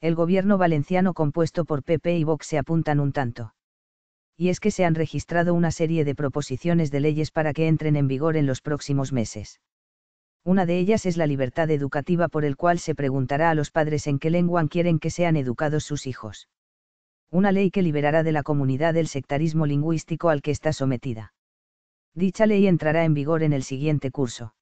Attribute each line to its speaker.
Speaker 1: el gobierno valenciano compuesto por PP y Vox se apuntan un tanto. Y es que se han registrado una serie de proposiciones de leyes para que entren en vigor en los próximos meses. Una de ellas es la libertad educativa por el cual se preguntará a los padres en qué lengua quieren que sean educados sus hijos. Una ley que liberará de la comunidad el sectarismo lingüístico al que está sometida. Dicha ley entrará en vigor en el siguiente curso.